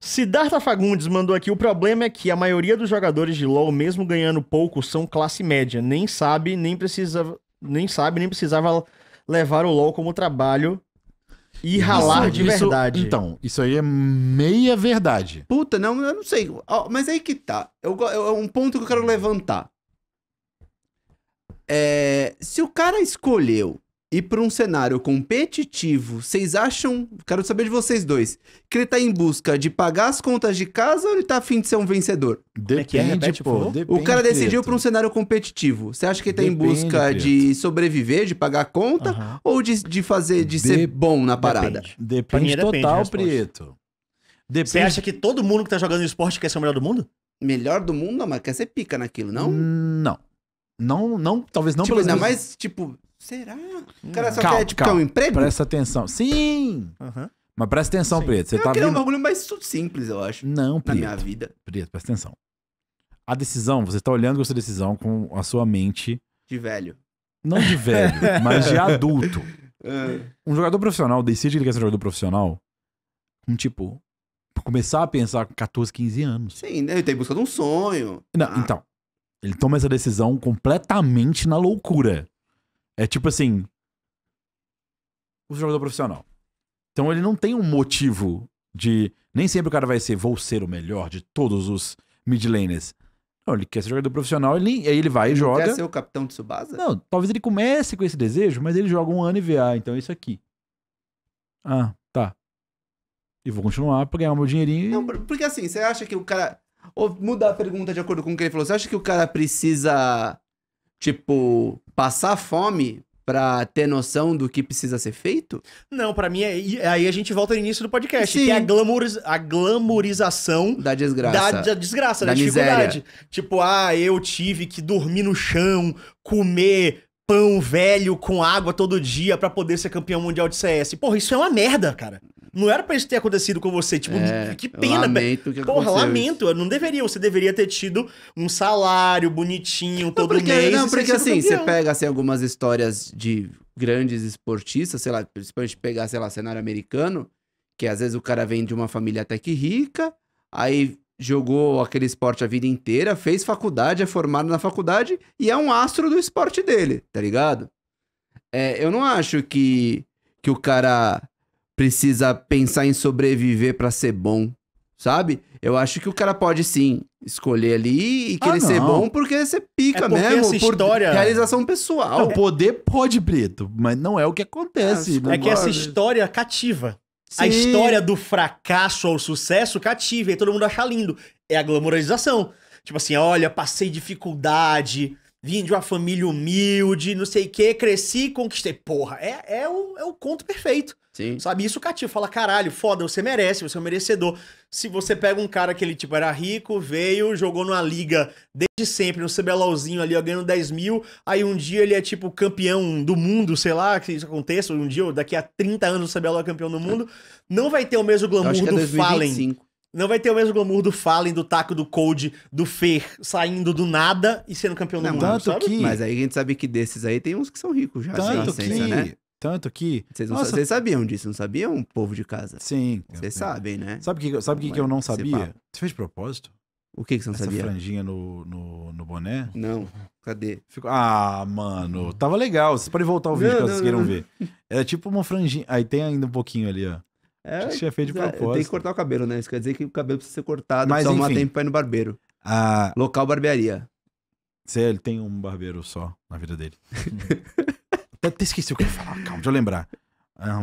Siddhartha Fagundes mandou aqui: o problema é que a maioria dos jogadores de LoL, mesmo ganhando pouco, são classe média. Nem sabe, nem precisa, nem sabe, nem precisava levar o LoL como trabalho e ralar de isso, verdade. Então, isso aí é meia verdade. Puta, não, eu não sei. Mas aí que tá. Eu, eu, é um ponto que eu quero levantar. É, se o cara escolheu e para um cenário competitivo, vocês acham? Quero saber de vocês dois. Que ele tá em busca de pagar as contas de casa ou ele tá afim de ser um vencedor? É é? Depende, é pô. Depende, o cara decidiu para um cenário competitivo. Você acha que ele tá Depende, em busca preto. de sobreviver, de pagar a conta uhum. ou de, de fazer, de, de, ser bom na parada? Depende, total, Preto. Você acha que todo mundo que tá jogando esporte quer ser o melhor do mundo? Melhor do mundo, mas quer ser pica naquilo, não? Não. Não, não, talvez não tipo, pelo Ainda mesmo... mais, tipo, Será? O hum. cara só é, calma, quer, tipo, é calma. quer um emprego? Presta atenção. Sim! Uhum. Mas presta atenção, Sim. Preto. Você eu tá queria um bagulho mais simples, eu acho. Não, Preto. Na minha vida. Preto, presta atenção. A decisão, você tá olhando com decisão com a sua mente... De velho. Não de velho, mas de adulto. É. um jogador profissional decide que ele quer ser um jogador profissional um tipo... Começar a pensar com 14, 15 anos. Sim, né? ele tem tá busca de um sonho. Não, ah. Então, ele toma essa decisão completamente na loucura. É tipo assim. O jogador profissional. Então ele não tem um motivo de. Nem sempre o cara vai ser, vou ser o melhor de todos os mid laners. Não, ele quer ser jogador profissional, ele, aí ele vai ele e joga. Quer ser o capitão de Subasa? Não, talvez ele comece com esse desejo, mas ele joga um ano e vê, ah, então é isso aqui. Ah, tá. E vou continuar pra ganhar o meu dinheirinho. Não, porque assim, você acha que o cara. Ou mudar a pergunta de acordo com o que ele falou. Você acha que o cara precisa tipo, passar fome para ter noção do que precisa ser feito? Não, para mim, é, aí a gente volta no início do podcast, Sim. que é a, glamourização a da desgraça, da, da desgraça, da, da dificuldade. Miséria. Tipo, ah, eu tive que dormir no chão, comer pão velho com água todo dia para poder ser campeão mundial de CS. Porra, isso é uma merda, cara não era pra isso ter acontecido com você. Tipo, é, que pena, lamento que Porra, lamento. não deveria. Você deveria ter tido um salário bonitinho todo porque, mês. Não, porque assim, você pega assim, algumas histórias de grandes esportistas, sei lá, principalmente pegar, sei lá, cenário americano, que às vezes o cara vem de uma família até que rica, aí jogou aquele esporte a vida inteira, fez faculdade, é formado na faculdade e é um astro do esporte dele, tá ligado? É, eu não acho que, que o cara precisa pensar em sobreviver para ser bom, sabe? Eu acho que o cara pode sim escolher ali e querer ah, ser bom porque você pica é porque mesmo por história... realização pessoal. O poder pode, Brito, mas não é o que acontece. É, é que essa história cativa. Sim. A história do fracasso ao sucesso cativa e todo mundo acha lindo. É a glamorização. Tipo assim, olha, passei dificuldade, vim de uma família humilde, não sei o quê, cresci e conquistei. Porra, é, é, o, é o conto perfeito. Sim. Sabe? Isso cativa. fala, caralho, foda, você merece, você é um merecedor. Se você pega um cara que ele, tipo, era rico, veio, jogou numa liga desde sempre, no CBLOLzinho ali, ó, ganhando 10 mil, aí um dia ele é, tipo, campeão do mundo, sei lá, que isso aconteça, um dia, daqui a 30 anos o CBLOL é campeão do mundo, é. não vai ter o mesmo glamour é do Fallen. Não vai ter o mesmo glamour do Fallen, do Taco, do Cold, do Fer saindo do nada e sendo campeão não, do mundo, tanto sabe? Que... Mas aí a gente sabe que desses aí tem uns que são ricos já. Tanto que... né? Tanto que. Vocês, não, nossa... vocês sabiam disso, não sabiam, povo de casa? Sim. Vocês é. sabem, né? Sabe o que, sabe que, que eu não sabia? Você fez de propósito? O que, que você não Essa sabia? Essa franjinha no, no, no, boné? Não. Cadê? Ah, mano. Tava legal. Vocês podem voltar o vídeo não, caso vocês queiram ver. É tipo uma franjinha. Aí tem ainda um pouquinho ali, ó. É, que tinha feito de propósito. É, tem que cortar o cabelo, né? Isso quer dizer que o cabelo precisa ser cortado, Mas, precisa enfim, arrumar tempo pra ir no barbeiro. A... Ah. Local barbearia. Você, ele tem um barbeiro só na vida dele. até esqueci o que eu ia falar, calma, deixa eu lembrar. Ah,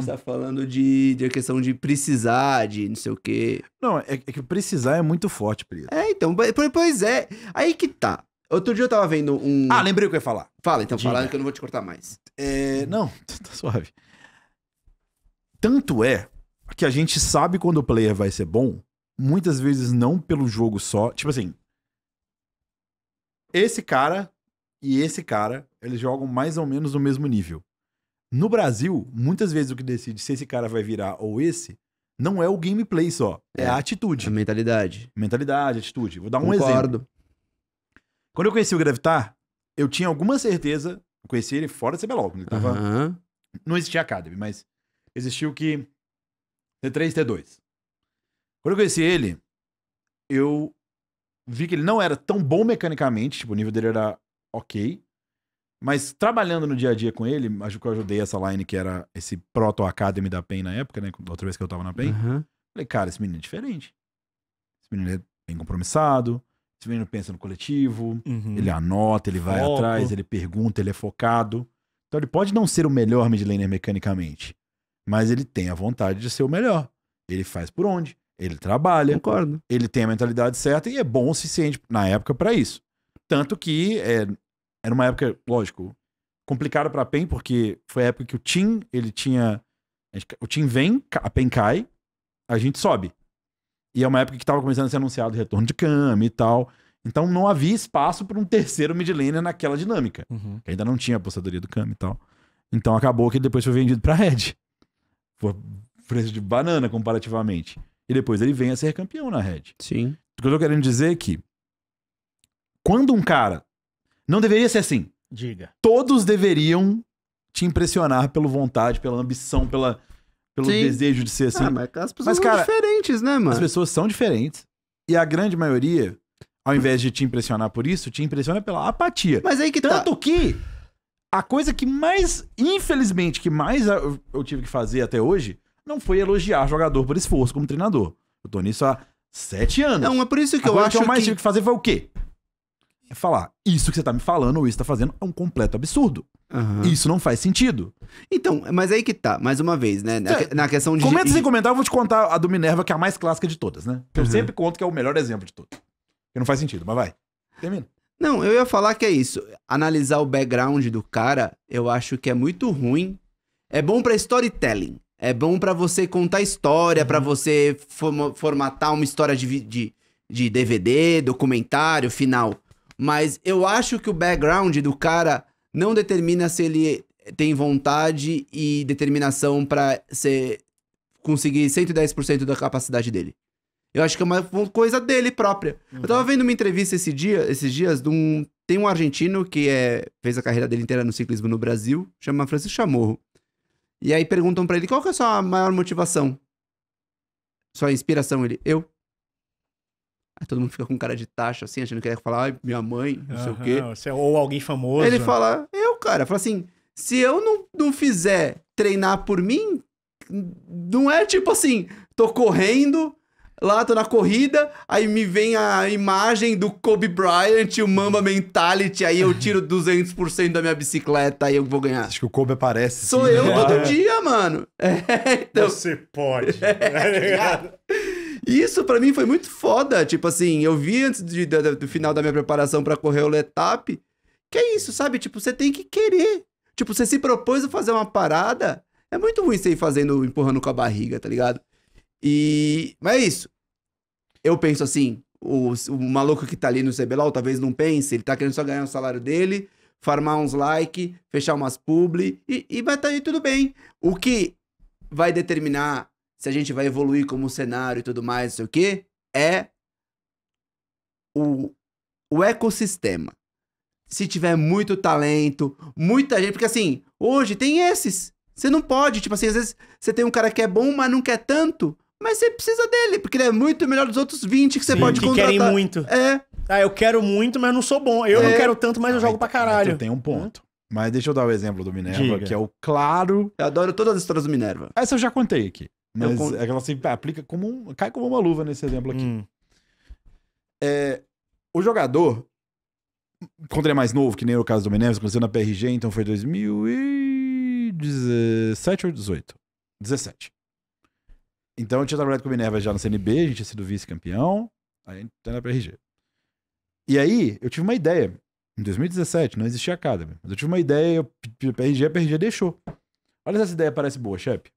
Você tá falando de, de questão de precisar, de não sei o quê. Não, é, é que precisar é muito forte, Prieto. É, então, pois é. Aí que tá. Outro dia eu tava vendo um. Ah, lembrei o que eu ia falar. Fala, então, Diga. fala que eu não vou te cortar mais. É, não, tá suave. Tanto é que a gente sabe quando o player vai ser bom, muitas vezes não pelo jogo só. Tipo assim. Esse cara e esse cara, eles jogam mais ou menos no mesmo nível. No Brasil, muitas vezes o que decide se esse cara vai virar ou esse não é o gameplay só, é, é a atitude. A mentalidade. Mentalidade, atitude. Vou dar um Concordo. exemplo. Quando eu conheci o Gravitar, eu tinha alguma certeza, eu conheci ele fora do CBLOL, ele tava... Uhum. Não existia Academy, mas existiu que T3 T2. Quando eu conheci ele, eu vi que ele não era tão bom mecanicamente, tipo, o nível dele era ok. Mas trabalhando no dia a dia com ele, acho que eu ajudei essa line que era esse Proto Academy da PEN na época, né? Outra vez que eu tava na PEN. Uhum. Falei, cara, esse menino é diferente. Esse menino é bem compromissado. Esse menino pensa no coletivo. Uhum. Ele anota, ele vai Foco. atrás, ele pergunta, ele é focado. Então ele pode não ser o melhor midlaner mecanicamente, mas ele tem a vontade de ser o melhor. Ele faz por onde? Ele trabalha. Concordo. Ele tem a mentalidade certa e é bom o suficiente na época para isso. Tanto que é, era uma época, lógico, complicada para a PEN, porque foi a época que o Tim, ele tinha. O Tim vem, a PEN cai, a gente sobe. E é uma época que tava começando a ser anunciado o retorno de Kami e tal. Então não havia espaço para um terceiro mid laner naquela dinâmica. Uhum. Ainda não tinha a apostadoria do Kami e tal. Então acabou que ele depois foi vendido para Red. Por preço de banana comparativamente. E depois ele vem a ser campeão na Red. Sim. O que eu tô querendo dizer é que quando um cara não deveria ser assim. Diga. Todos deveriam te impressionar pela vontade, pela ambição, pela, pelo Sim. desejo de ser ah, assim. Ah, mas as pessoas mas, são diferentes, né, mano? As pessoas são diferentes. E a grande maioria, ao invés de te impressionar por isso, te impressiona pela apatia. Mas aí que tá. Tanto tá... que a coisa que mais, infelizmente, que mais eu tive que fazer até hoje, não foi elogiar jogador por esforço como treinador. Eu tô nisso há sete anos. Não, é por isso que Agora, eu acho que... O que eu mais que... tive que fazer foi o quê? É falar, isso que você tá me falando ou isso tá fazendo é um completo absurdo. Uhum. Isso não faz sentido. Então, mas aí que tá, mais uma vez, né? Na, é, na questão de. Comenta sem comentar, eu vou te contar a do Minerva, que é a mais clássica de todas, né? Que eu uhum. sempre conto que é o melhor exemplo de todos. Que não faz sentido, mas vai. Termina. Não, eu ia falar que é isso. Analisar o background do cara, eu acho que é muito ruim. É bom para storytelling. É bom para você contar história, uhum. para você formatar uma história de, de, de DVD, documentário, final. Mas eu acho que o background do cara não determina se ele tem vontade e determinação para ser conseguir 110% da capacidade dele. Eu acho que é uma coisa dele própria. Uhum. Eu tava uhum. vendo uma entrevista esse dia, esses dias de um tem um argentino que é, fez a carreira dele inteira no ciclismo no Brasil, chama Francisco Chamorro. E aí perguntam para ele qual que é a sua maior motivação? Sua inspiração, ele, eu. Aí todo mundo fica com cara de taxa, assim, achando que ele ia falar, ai, minha mãe, não sei o quê. Você, é ou alguém famoso. Aí ele fala, eu, cara. Fala assim, se eu não, não fizer treinar por mim, não é tipo assim, tô correndo, lá tô na corrida, aí me vem a imagem do Kobe Bryant, o Mamba Mentality, aí eu tiro 200% da minha bicicleta, aí eu vou ganhar. Acho que o Kobe aparece. Assim, Sou sim, eu né? todo dia, mano. É, então... Você pode. É, tá ligado? É. E isso para mim foi muito foda. Tipo assim, eu vi antes de, de, do final da minha preparação para correr o Letap. Que é isso, sabe? Tipo, você tem que querer. Tipo, você se propôs a fazer uma parada. É muito ruim você ir fazendo, empurrando com a barriga, tá ligado? E. Mas é isso. Eu penso assim: o, o maluco que tá ali no CBLOL talvez não pense, ele tá querendo só ganhar o salário dele, farmar uns like, fechar umas publi e, e vai tá aí tudo bem. O que vai determinar se a gente vai evoluir como cenário e tudo mais, não sei o quê, é o, o ecossistema. Se tiver muito talento, muita gente. Porque assim, hoje tem esses. Você não pode, tipo assim, às vezes você tem um cara que é bom, mas não quer tanto. Mas você precisa dele, porque ele é muito melhor dos outros 20 que você Sim, pode que contratar. Que querem muito. É. Ah, eu quero muito, mas não sou bom. Eu é. não quero tanto, mas eu jogo pra caralho. Tem um ponto. Hum? Mas deixa eu dar o exemplo do Minerva, Diga. que é o claro. Eu adoro todas as histórias do Minerva. Essa eu já contei aqui. Mas con... É ela assim aplica como um. cai como uma luva nesse exemplo aqui. Hum. É, o jogador, quando ele é mais novo, que nem o caso do Meneves, aconteceu na PRG, então foi 2017 ou 18? 17. Então eu tinha trabalhado com o Minerva já no CNB, a gente tinha sido vice-campeão, aí tá na PRG. E aí, eu tive uma ideia. Em 2017, não existia Academy, mas eu tive uma ideia, eu, PRG, a PRG deixou. Olha se essa ideia parece boa, chefe.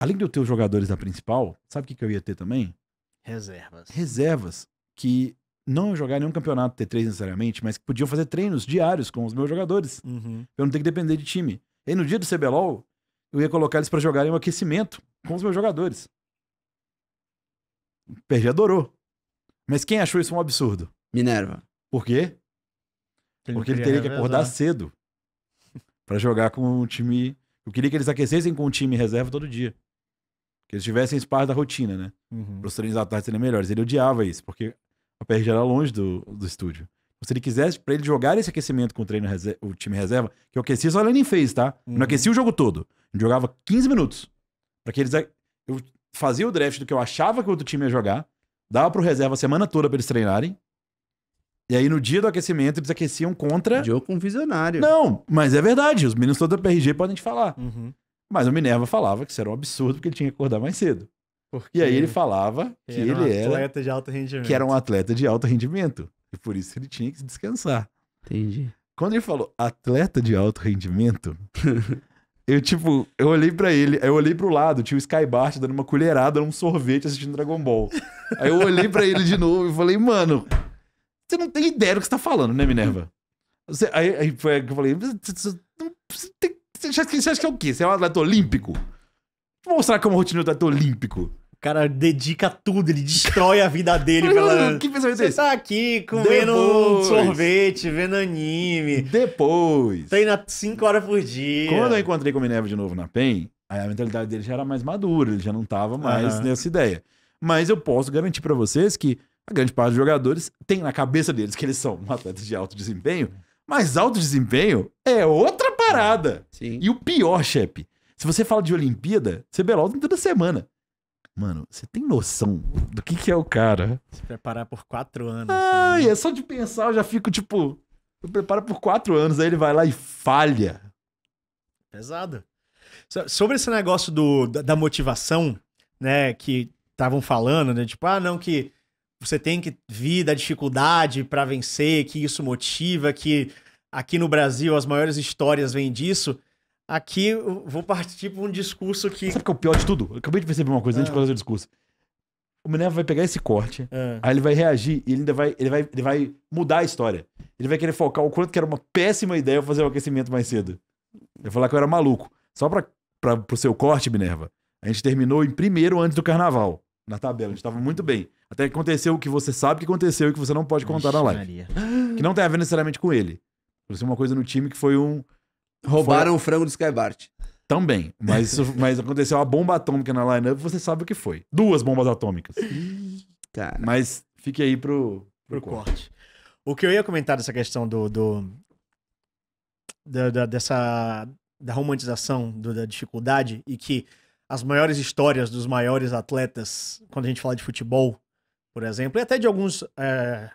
Além de eu ter os jogadores da principal, sabe o que, que eu ia ter também? Reservas. Reservas que não jogar nenhum campeonato T3 necessariamente, mas que podiam fazer treinos diários com os meus jogadores. Uhum. Pra eu não ter que depender de time. E no dia do CBLOL, eu ia colocar eles para jogarem um aquecimento com os meus jogadores. Perdi, adorou. Mas quem achou isso um absurdo? Minerva. Por quê? Ele Porque ele teria que acordar né? cedo para jogar com um time. Eu queria que eles aquecessem com um time reserva todo dia. Que eles tivessem espaço da rotina, né? Uhum. Para os treinos à tarde serem melhores. Ele odiava isso, porque a PRG era longe do, do estúdio. Então, se ele quisesse, para ele jogar esse aquecimento com o, treino reserva, o time reserva, que eu aqueci, só ele nem fez, tá? Uhum. Não aqueci o jogo todo. Eu jogava 15 minutos. Para que eles. Eu fazia o draft do que eu achava que o outro time ia jogar, dava para o reserva a semana toda para eles treinarem. E aí, no dia do aquecimento, eles aqueciam contra. Jogo com um visionário. Não, mas é verdade. Os meninos todos da PRG podem te falar. Uhum. Mas o Minerva falava que isso era um absurdo porque ele tinha que acordar mais cedo. Porque e aí ele falava que ele era um atleta de alto rendimento. Que era um atleta de alto rendimento. E por isso ele tinha que descansar. Entendi. Quando ele falou atleta de alto rendimento, eu tipo, eu olhei para ele, eu olhei pro lado, tinha o Skybart dando uma colherada num sorvete assistindo Dragon Ball. aí eu olhei para ele de novo e falei, mano, você não tem ideia do que você tá falando, né, Minerva? Você, aí, aí foi que eu falei, você, você, você tem você acha, que é o quê? Você é um atleta olímpico? Vou mostrar como é o rotina do atleta olímpico. O cara dedica tudo, ele destrói a vida dele. pela... Que pensamento Você é esse? tá aqui comendo Depois. sorvete, vendo anime. Depois. Treina 5 horas por dia. Quando eu encontrei com o Minerva de novo na PEN, a mentalidade dele já era mais madura, ele já não tava mais uhum. nessa ideia. Mas eu posso garantir para vocês que a grande parte dos jogadores tem na cabeça deles que eles são atletas de alto desempenho, mas alto desempenho é outra parada. Sim. E o pior, chefe, se você fala de Olimpíada, CBLOL em toda semana. Mano, você tem noção do que, que é o cara? Se preparar por quatro anos. Ai, ah, né? é só de pensar, eu já fico tipo. Eu preparo por quatro anos, aí ele vai lá e falha. Pesado. Sobre esse negócio do, da, da motivação, né, que estavam falando, né, tipo, ah, não, que você tem que vir da dificuldade para vencer, que isso motiva, que aqui no Brasil as maiores histórias vêm disso. Aqui eu vou partir para um discurso que. Sabe o que é o pior de tudo? Eu acabei de perceber uma coisa ah. antes de ah. fazer o discurso. O Minerva vai pegar esse corte, ah. aí ele vai reagir e ele ainda vai, ele vai, ele vai mudar a história. Ele vai querer focar o quanto que era uma péssima ideia eu fazer o aquecimento mais cedo. Eu vou falar que eu era maluco. Só para pro seu corte, Minerva. A gente terminou em primeiro antes do carnaval, na tabela. A gente tava muito bem. Até que aconteceu o que você sabe que aconteceu e que você não pode contar Ixi, na live. Maria. Que não tem a ver necessariamente com ele. Aconteceu uma coisa no time que foi um. Roubaram foi... o frango do Skybart. Também, mas, isso, mas aconteceu uma bomba atômica na lineup, você sabe o que foi. Duas bombas atômicas. Cara. Mas fique aí pro, pro, pro corte. corte. O que eu ia comentar dessa questão do. do da, da, dessa. da romantização, do, da dificuldade, e que as maiores histórias dos maiores atletas, quando a gente fala de futebol, por exemplo, e até de alguns é,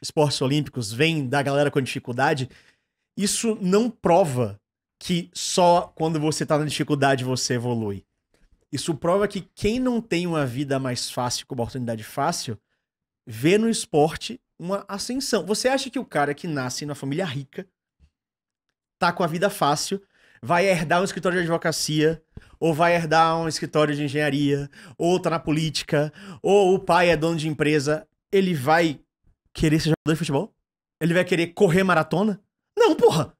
esportes olímpicos, vem da galera com dificuldade, isso não prova que só quando você tá na dificuldade você evolui. Isso prova que quem não tem uma vida mais fácil, com oportunidade fácil, vê no esporte uma ascensão. Você acha que o cara que nasce na família rica tá com a vida fácil, vai herdar um escritório de advocacia, ou vai herdar um escritório de engenharia, ou tá na política, ou o pai é dono de empresa, ele vai querer ser jogador de futebol? Ele vai querer correr maratona? Não, porra!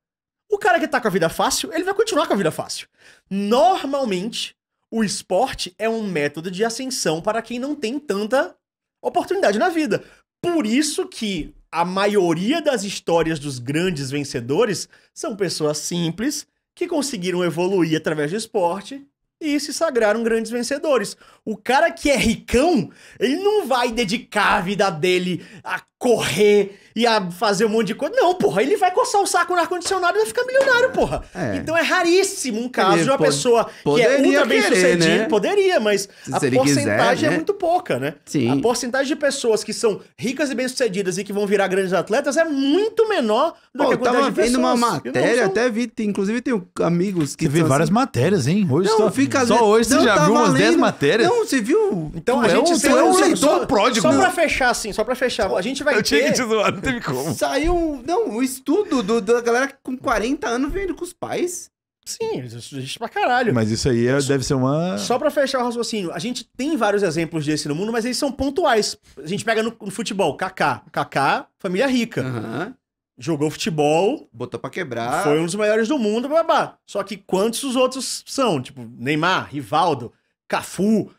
O cara que tá com a vida fácil, ele vai continuar com a vida fácil. Normalmente, o esporte é um método de ascensão para quem não tem tanta oportunidade na vida. Por isso que a maioria das histórias dos grandes vencedores são pessoas simples que conseguiram evoluir através do esporte e se sagraram grandes vencedores. O cara que é ricão, ele não vai dedicar a vida dele a correr e a fazer um monte de coisa. Não, porra, ele vai coçar o saco no ar-condicionado e vai ficar milionário, porra. É. Então é raríssimo um caso ele de uma pessoa que é ultra bem sucedida. Né? Poderia, mas Se a porcentagem quiser, é né? é muito pouca, né? Sim. A porcentagem de pessoas que são ricas e bem sucedidas e que vão virar grandes atletas é muito menor do Pô, que a quantidade tava de pessoas. vendo uma matéria, são... até vi, inclusive tenho amigos que. Você vê várias assim... matérias, hein? Hoje não, só, fica... só hoje não, você já tá viu valendo. umas 10 matérias. Não não, você viu? Então tu então, a é gente é um, é um leitor pródigo. Só pra fechar, assim, só pra fechar. A gente vai eu ter... tinha que te zoar, não teve como. Saiu, não, o um estudo do, da galera com 40 anos vendo com os pais. Sim, isso é existe pra caralho. Mas isso aí é, deve ser uma. Só pra fechar o raciocínio, a gente tem vários exemplos desse no mundo, mas eles são pontuais. A gente pega no, no futebol, Kaká. Kaká, família rica. Uhum. Jogou futebol. Botou pra quebrar. Foi um dos maiores do mundo, babá. Só que quantos os outros são? Tipo, Neymar, Rivaldo, Cafu.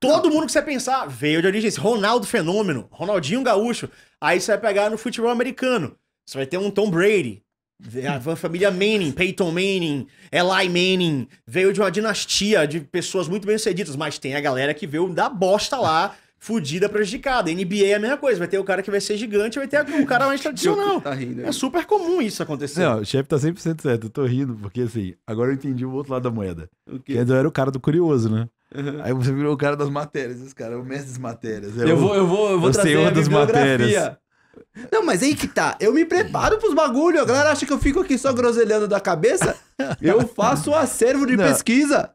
Todo mundo que você pensar veio de origem. Ronaldo Fenômeno, Ronaldinho Gaúcho. Aí você vai pegar no futebol americano. Você vai ter um Tom Brady. A família Manning, Peyton Manning, Eli Manning, veio de uma dinastia de pessoas muito bem-sucedidas, mas tem a galera que veio da bosta lá, fudida, prejudicada. NBA é a mesma coisa, vai ter o cara que vai ser gigante, vai ter o cara mais tradicional. Tá rindo, é né? super comum isso acontecer. Não, o chefe tá 100% certo, eu tô rindo, porque assim, agora eu entendi o outro lado da moeda. Que eu era o cara do curioso, né? Uhum. Aí você virou o cara das matérias, esse cara é o mestre das matérias. É eu, o, vou, eu vou, eu vou trazer senhor das matérias. Não, mas aí que tá. Eu me preparo pros bagulho. A galera acha que eu fico aqui só groselhando da cabeça. Eu faço o um acervo de Não. pesquisa.